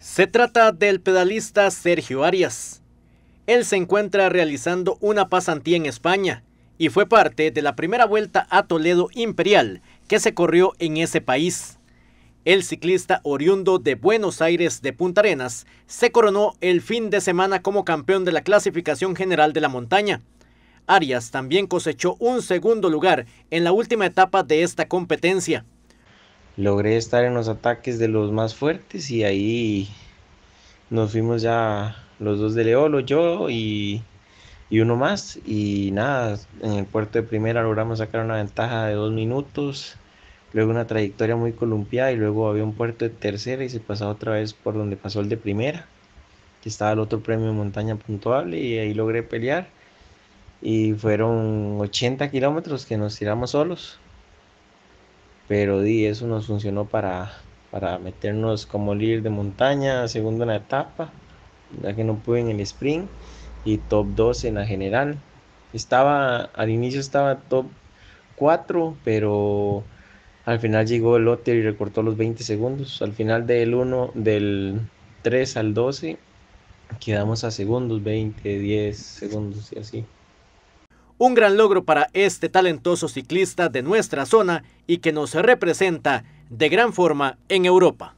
Se trata del pedalista Sergio Arias. Él se encuentra realizando una pasantía en España y fue parte de la primera vuelta a Toledo Imperial que se corrió en ese país. El ciclista oriundo de Buenos Aires de Punta Arenas se coronó el fin de semana como campeón de la clasificación general de la montaña. Arias también cosechó un segundo lugar en la última etapa de esta competencia logré estar en los ataques de los más fuertes y ahí nos fuimos ya los dos de Leolo, yo y, uno más. Y nada, en el puerto de primera logramos sacar una ventaja de dos minutos, luego una trayectoria muy columpiada y luego había un puerto de tercera y se pasaba otra vez por donde pasó el de primera, que estaba el otro premio montaña puntuable y ahí logré pelear. Y fueron 80 kilómetros que nos tiramos solos pero di, eso nos funcionó para, meternos como líder de montaña, segundo en etapa, ya que no pude en el sprint, y top 12 en la general. Estaba, al inicio estaba top 4, pero al final llegó el lote y recortó los 20 segundos. Al final del 1, del 3 al 12, quedamos a segundos, 20, 10 segundos y así. Un gran logro para este talentoso ciclista de nuestra zona y que nos representa de gran forma en Europa.